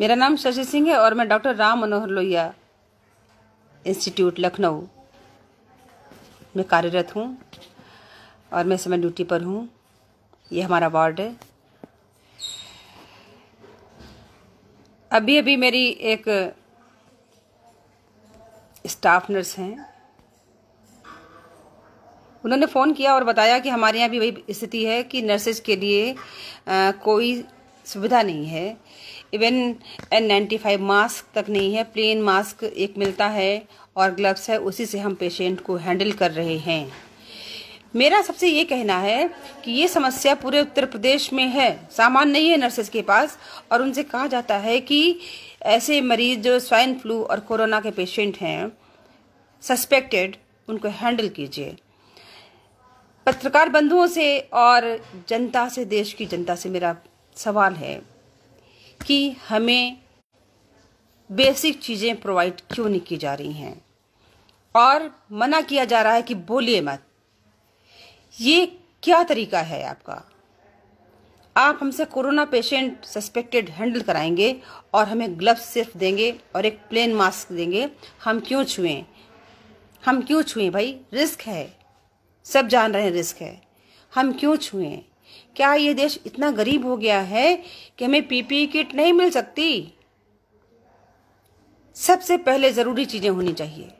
मेरा नाम शशि सिंह है और मैं डॉक्टर राम मनोहर लोहिया इंस्टीट्यूट लखनऊ में कार्यरत हूँ और मैं समय ड्यूटी पर हूँ ये हमारा वार्ड है अभी अभी मेरी एक स्टाफ नर्स हैं उन्होंने फ़ोन किया और बताया कि हमारे यहाँ भी वही स्थिति है कि नर्सेज के लिए आ, कोई सुविधा नहीं है even N ninety five mask तक नहीं है प्लेन मास्क एक मिलता है और ग्लव्स है उसी से हम पेशेंट को हैंडल कर रहे हैं मेरा सबसे ये कहना है कि ये समस्या पूरे उत्तर प्रदेश में है सामान नहीं है नर्सेज के पास और उनसे कहा जाता है कि ऐसे मरीज जो स्वाइन फ्लू और कोरोना के पेशेंट हैं सस्पेक्टेड उनको हैंडल कीजिए पत्रकार बंधुओं से और जनता से देश की जनता से मेरा सवाल है कि हमें बेसिक चीज़ें प्रोवाइड क्यों नहीं की जा रही हैं और मना किया जा रहा है कि बोलिए मत ये क्या तरीका है आपका आप हमसे कोरोना पेशेंट सस्पेक्टेड हैंडल कराएंगे और हमें ग्लव्स सिर्फ देंगे और एक प्लेन मास्क देंगे हम क्यों छुएं हम क्यों छुएं भाई रिस्क है सब जान रहे हैं रिस्क है हम क्यों छुएं क्या ये देश इतना गरीब हो गया है कि हमें पीपीई किट नहीं मिल सकती सबसे पहले जरूरी चीजें होनी चाहिए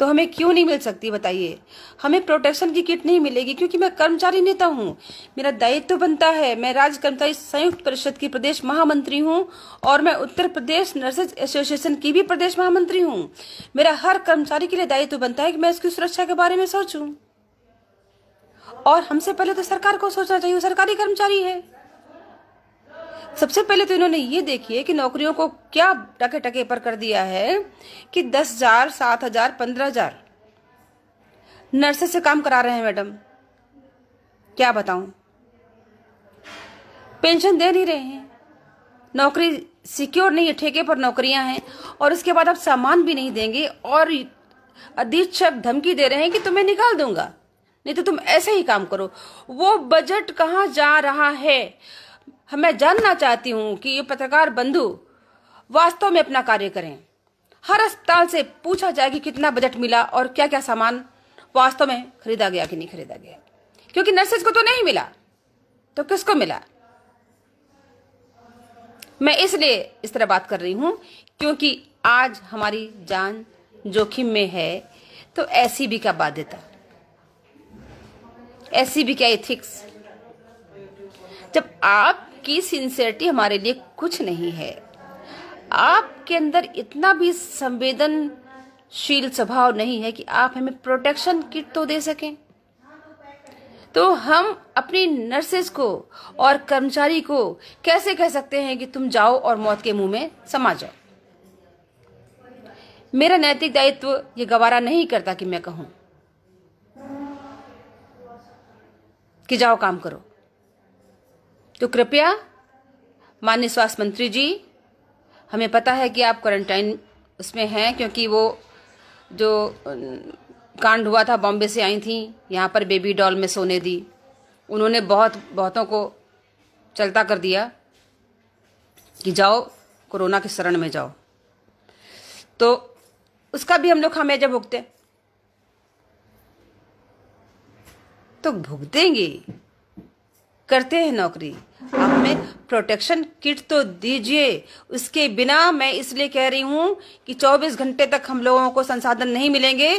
तो हमें क्यों नहीं मिल सकती बताइए हमें प्रोटेक्शन की किट नहीं मिलेगी क्योंकि मैं कर्मचारी नेता हूँ मेरा दायित्व तो बनता है मैं राज्य कर्मचारी संयुक्त परिषद की प्रदेश महामंत्री हूँ और मैं उत्तर प्रदेश नर्सेज एसोसिएशन की भी प्रदेश महामंत्री हूँ मेरा हर कर्मचारी के लिए दायित्व तो बनता है कि मैं उसकी सुरक्षा के बारे में सोचूं और हमसे पहले तो सरकार को सोचना चाहिए सरकारी कर्मचारी है सबसे पहले तो इन्होंने ये देखिए कि नौकरियों को क्या टके टके पर कर दिया है कि दस हजार सात हजार पंद्रह हजार नर्सेस से काम करा रहे हैं मैडम क्या बताऊं पेंशन दे नहीं रहे हैं नौकरी सिक्योर नहीं है ठेके पर नौकरियां हैं और उसके बाद आप सामान भी नहीं देंगे और अधीक्षक धमकी दे रहे हैं कि तुम्हें निकाल दूंगा नहीं तो तुम ऐसे ही काम करो वो बजट कहाँ जा रहा है मैं जानना चाहती हूँ कि ये पत्रकार बंधु वास्तव में अपना कार्य करें हर अस्पताल से पूछा जाए कि कितना बजट मिला और क्या क्या सामान वास्तव में खरीदा गया कि नहीं खरीदा गया क्योंकि नर्सेज को तो नहीं मिला तो किसको मिला मैं इसलिए इस तरह बात कर रही हूं क्योंकि आज हमारी जान जोखिम में है तो ऐसी भी क्या बाध्यता ऐसी भी क्या एथिक्स जब आपकी सिंसियरिटी हमारे लिए कुछ नहीं है आपके अंदर इतना भी संवेदनशील स्वभाव नहीं है कि आप हमें प्रोटेक्शन किट तो दे सकें तो हम अपनी नर्सेस को और कर्मचारी को कैसे कह सकते हैं कि तुम जाओ और मौत के मुंह में समा जाओ मेरा नैतिक दायित्व ये गवारा नहीं करता कि मैं कहूं कि जाओ काम करो तो कृपया माननीय स्वास्थ्य मंत्री जी हमें पता है कि आप क्वारंटाइन उसमें हैं क्योंकि वो जो कांड हुआ था बॉम्बे से आई थी यहाँ पर बेबी डॉल में सोने दी उन्होंने बहुत बहुतों को चलता कर दिया कि जाओ कोरोना के शरण में जाओ तो उसका भी हम लोग हमें जब भुगते तो भुगतेंगे करते हैं नौकरी हमें प्रोटेक्शन किट तो दीजिए उसके बिना मैं इसलिए कह रही हूं कि 24 घंटे तक हम लोगों को संसाधन नहीं मिलेंगे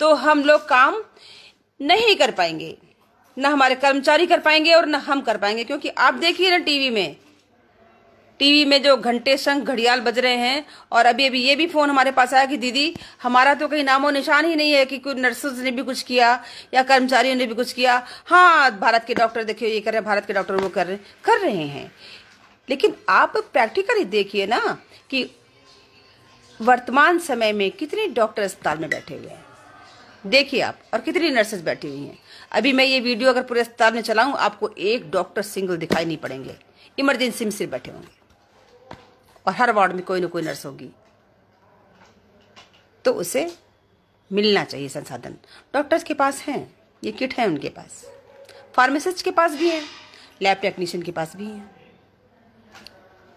तो हम लोग काम नहीं कर पाएंगे ना हमारे कर्मचारी कर पाएंगे और ना हम कर पाएंगे क्योंकि आप देखिए ना टीवी में टीवी में जो घंटे संघ घड़ियाल बज रहे हैं और अभी अभी ये भी फोन हमारे पास आया कि दीदी हमारा तो कहीं नामो निशान ही नहीं है कि कोई नर्सेज ने भी कुछ किया या कर्मचारियों ने भी कुछ किया हाँ भारत के डॉक्टर देखिए ये कर रहे हैं भारत के डॉक्टर वो कर रहे कर रहे हैं लेकिन आप प्रैक्टिकली देखिए ना कि वर्तमान समय में कितने डॉक्टर अस्पताल में बैठे हुए हैं देखिए आप और कितनी नर्सेज बैठी हुई हैं अभी मैं ये वीडियो अगर पूरे अस्पताल में चलाऊं आपको एक डॉक्टर सिंगल दिखाई नहीं पड़ेंगे इमरजेंसी में सिर्फ बैठे होंगे और हर वार्ड में कोई ना कोई नर्स होगी तो उसे मिलना चाहिए संसाधन डॉक्टर्स के पास हैं ये किट है उनके पास फार्मासिस्ट के पास भी हैं लैब टेक्नीशियन के पास भी हैं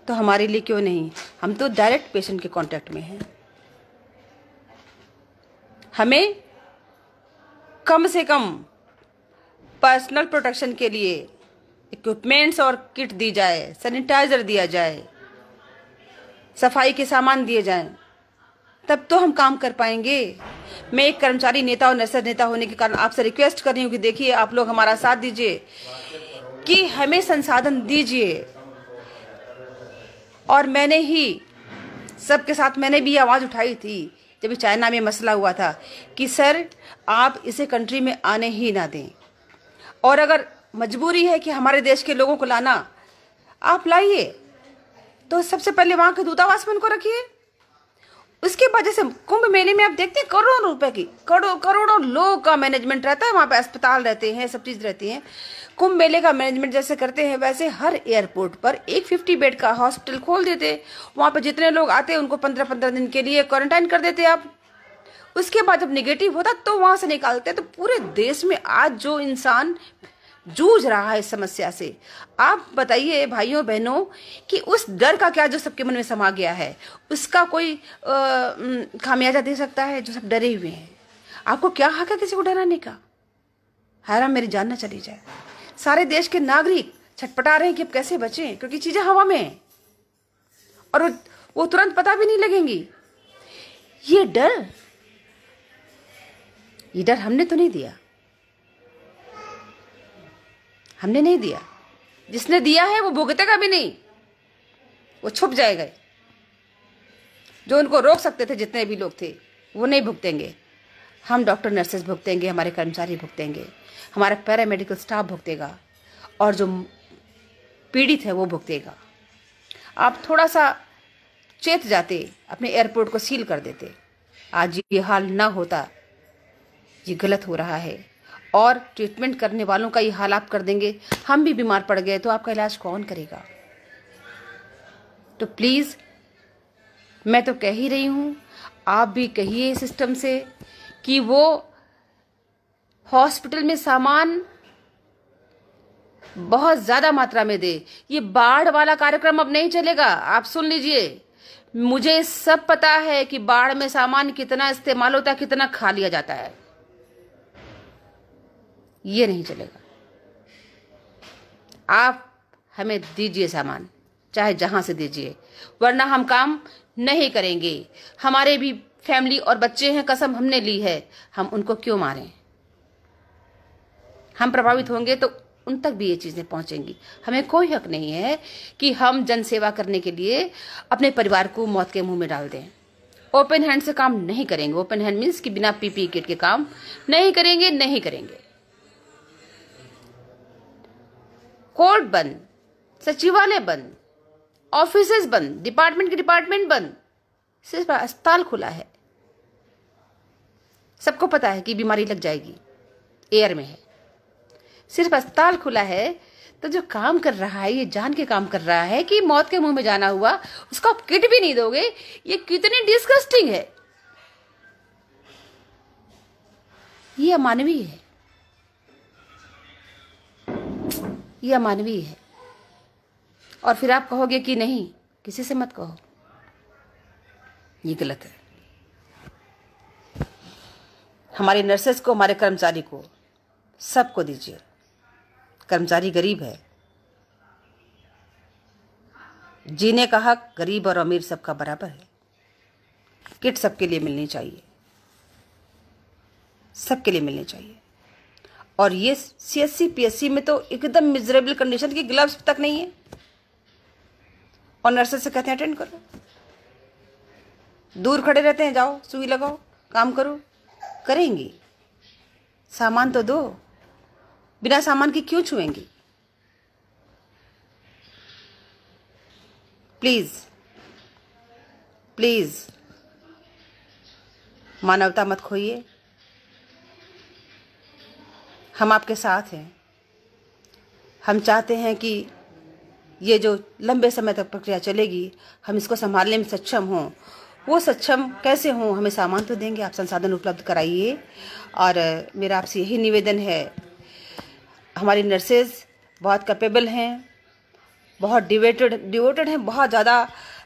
तो हमारे लिए क्यों नहीं हम तो डायरेक्ट पेशेंट के कांटेक्ट में हैं हमें कम से कम पर्सनल प्रोटेक्शन के लिए इक्विपमेंट्स और किट दी जाए सैनिटाइज़र दिया जाए सफाई के सामान दिए जाएं, तब तो हम काम कर पाएंगे मैं एक कर्मचारी नेता और नर्सर नेता होने के कारण आपसे रिक्वेस्ट कर रही हूँ कि देखिए आप लोग हमारा साथ दीजिए कि हमें संसाधन दीजिए और मैंने ही सबके साथ मैंने भी आवाज़ उठाई थी जब चाइना में मसला हुआ था कि सर आप इसे कंट्री में आने ही ना दें और अगर मजबूरी है कि हमारे देश के लोगों को लाना आप लाइए तो सबसे पहले वहां के दूतावास में उनको रखिए उसके वजह से कुंभ मेले में आप देखते हैं करोड़ों रुपए की करोड़ों करोड़ों लोग का मैनेजमेंट रहता है वहां पे अस्पताल रहते हैं सब चीज़ रहती है कुंभ मेले का मैनेजमेंट जैसे करते हैं वैसे हर एयरपोर्ट पर एक फिफ्टी बेड का हॉस्पिटल खोल देते वहां पर जितने लोग आते उनको पंद्रह पंद्रह दिन के लिए क्वारंटाइन कर देते आप उसके बाद जब निगेटिव होता तो वहां से निकालते तो पूरे देश में आज जो इंसान जूझ रहा है इस समस्या से आप बताइए भाइयों बहनों कि उस डर का क्या जो सबके मन में समा गया है उसका कोई खामियाजा दे सकता है जो सब डरे हुए हैं आपको क्या हक है किसी को डराने का हैरा मेरी जान न चली जाए सारे देश के नागरिक छटपटा रहे हैं कि अब कैसे बचें क्योंकि चीज़ें हवा में हैं और वो तुरंत पता भी नहीं लगेंगी ये डर ये डर हमने तो नहीं दिया हमने नहीं दिया जिसने दिया है वो भुगतेगा भी नहीं वो छुप जाएगा जो उनको रोक सकते थे जितने भी लोग थे वो नहीं भुगतेंगे हम डॉक्टर नर्सेज भुगतेंगे हमारे कर्मचारी भुगतेंगे हमारा पैरामेडिकल स्टाफ भुगतेगा और जो पीड़ित है वो भुगतेगा आप थोड़ा सा चेत जाते अपने एयरपोर्ट को सील कर देते आज ये हाल ना होता ये गलत हो रहा है और ट्रीटमेंट करने वालों का ये आप कर देंगे हम भी बीमार पड़ गए तो आपका इलाज कौन करेगा तो प्लीज़ मैं तो कह ही रही हूँ आप भी कहिए सिस्टम से कि वो हॉस्पिटल में सामान बहुत ज़्यादा मात्रा में दे ये बाढ़ वाला कार्यक्रम अब नहीं चलेगा आप सुन लीजिए मुझे सब पता है कि बाढ़ में सामान कितना इस्तेमाल होता है कितना खा लिया जाता है ये नहीं चलेगा आप हमें दीजिए सामान चाहे जहाँ से दीजिए वरना हम काम नहीं करेंगे हमारे भी फैमिली और बच्चे हैं कसम हमने ली है हम उनको क्यों मारें हम प्रभावित होंगे तो उन तक भी ये चीज़ें पहुंचेंगी हमें कोई हक नहीं है कि हम जनसेवा करने के लिए अपने परिवार को मौत के मुंह में डाल दें ओपन हैंड से काम नहीं करेंगे ओपन हैंड मीन्स कि बिना पीपी किट के काम नहीं करेंगे नहीं करेंगे कोर्ट बंद सचिवालय बंद ऑफिस बंद डिपार्टमेंट के डिपार्टमेंट बंद सिर्फ अस्पताल खुला है सबको पता है कि बीमारी लग जाएगी एयर में है सिर्फ अस्पताल खुला है तो जो काम कर रहा है ये जान के काम कर रहा है कि मौत के मुंह में जाना हुआ उसको आप किट भी नहीं दोगे ये कितनी डिस्कस्टिंग है ये अमानवीय है ये अमानवीय है और फिर आप कहोगे कि नहीं किसी से मत कहो ये गलत है हमारे नर्सेस को हमारे कर्मचारी को सबको दीजिए कर्मचारी गरीब है जीने का हक गरीब और अमीर सबका बराबर है किट सबके लिए मिलनी चाहिए सबके लिए मिलनी चाहिए और ये C S C P S C में तो एकदम मिजरेबल कंडीशन की ग्लव्स तक नहीं है और नर्सेस से कहते हैं अटेंड करो दूर खड़े रहते हैं जाओ सुई लगाओ काम करो करेंगे सामान तो दो बिना सामान के क्यों छुएंगे प्लीज प्लीज मानवता मत खोइए हम आपके साथ हैं हम चाहते हैं कि ये जो लंबे समय तक प्रक्रिया चलेगी हम इसको संभालने में सक्षम हों वो सक्षम कैसे हों हमें सामान तो देंगे आप संसाधन उपलब्ध कराइए और मेरा आपसे यही निवेदन है हमारी नर्सेज बहुत कैपेबल हैं बहुत डिवेटेड डिवोटेड हैं बहुत ज़्यादा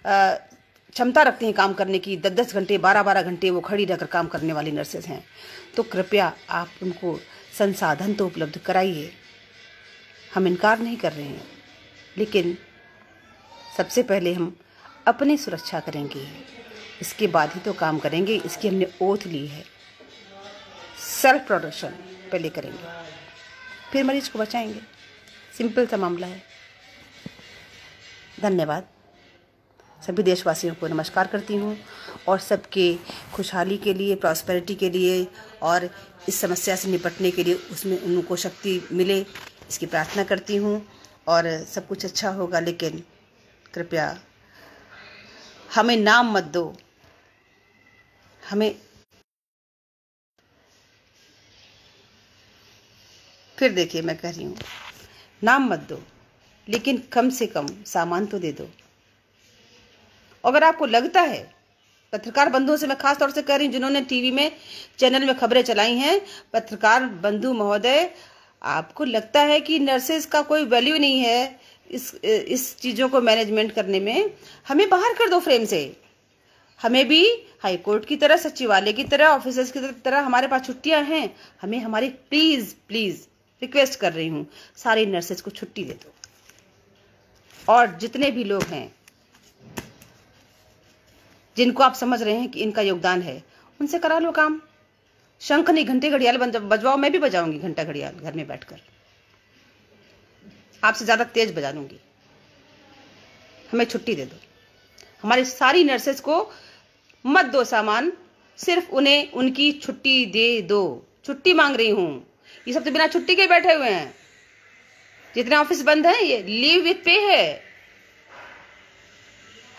क्षमता रखते हैं काम करने की दस दस घंटे बारह बारह घंटे वो खड़ी रहकर काम करने वाली नर्सेज हैं तो कृपया आप उनको संसाधन तो उपलब्ध कराइए हम इनकार नहीं कर रहे हैं लेकिन सबसे पहले हम अपनी सुरक्षा करेंगे इसके बाद ही तो काम करेंगे इसकी हमने ओथ ली है सेल्फ प्रोडक्शन पहले करेंगे फिर मरीज को बचाएंगे सिंपल सा मामला है धन्यवाद सभी देशवासियों को नमस्कार करती हूँ और सबके खुशहाली के लिए प्रॉस्पेरिटी के लिए और इस समस्या से निपटने के लिए उसमें उनको शक्ति मिले इसकी प्रार्थना करती हूँ और सब कुछ अच्छा होगा लेकिन कृपया हमें नाम मत दो हमें फिर देखिए मैं कह रही हूँ नाम मत दो लेकिन कम से कम सामान तो दे दो अगर आपको लगता है पत्रकार बंधुओं से मैं खास तौर से कह रही हूँ जिन्होंने टीवी में चैनल में खबरें चलाई हैं पत्रकार बंधु महोदय आपको लगता है कि नर्सेज का कोई वैल्यू नहीं है इस इस चीज़ों को मैनेजमेंट करने में हमें बाहर कर दो फ्रेम से हमें भी हाई कोर्ट की तरह सचिवालय की तरह ऑफिसर्स की तरह हमारे पास छुट्टियां हैं हमें हमारी प्लीज प्लीज रिक्वेस्ट कर रही हूँ सारी नर्सेज को छुट्टी दे दो और जितने भी लोग हैं जिनको आप समझ रहे हैं कि इनका योगदान है उनसे करा लो काम शंख नहीं घंटे घड़ियाल बजवाओ मैं भी बजाऊंगी घंटा घड़ियाल घर में बैठकर आपसे ज़्यादा तेज बजा दूंगी हमें छुट्टी दे दो हमारी सारी नर्सेस को मत दो सामान सिर्फ उन्हें उनकी छुट्टी दे दो छुट्टी मांग रही हूं ये सब तो बिना छुट्टी के बैठे हुए हैं जितने ऑफिस बंद है ये लीव विथ पे है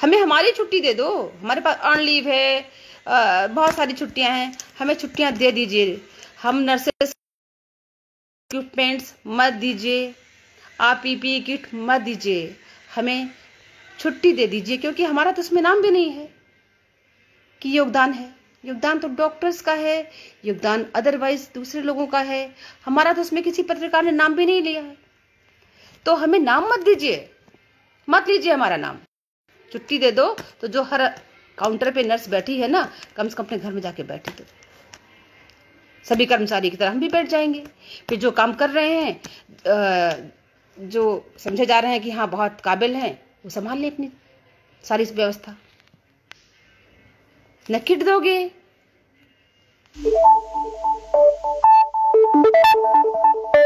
हमें हमारी छुट्टी दे दो हमारे पास अर्न लीव है आ, बहुत सारी छुट्टियां हैं हमें छुट्टियां दे दीजिए हम नर्सेस इक्विपमेंट्स मत दीजिए आप पीपी किट e मत दीजिए हमें छुट्टी दे दीजिए क्योंकि हमारा तो उसमें नाम भी नहीं है कि योगदान है योगदान तो डॉक्टर्स का है योगदान अदरवाइज दूसरे लोगों का है हमारा तो उसमें किसी पत्रकार ने नाम भी नहीं लिया है तो हमें नाम मत दीजिए मत लीजिए हमारा नाम छुट्टी दे दो तो जो हर काउंटर पे नर्स बैठी है ना कम से कम अपने घर में जाके बैठी दो तो। सभी कर्मचारी की तरह हम भी बैठ जाएंगे फिर जो काम कर रहे हैं जो समझे जा रहे हैं कि हाँ बहुत काबिल हैं वो संभाल लें अपनी सारी व्यवस्था न किट दोगे Thank you.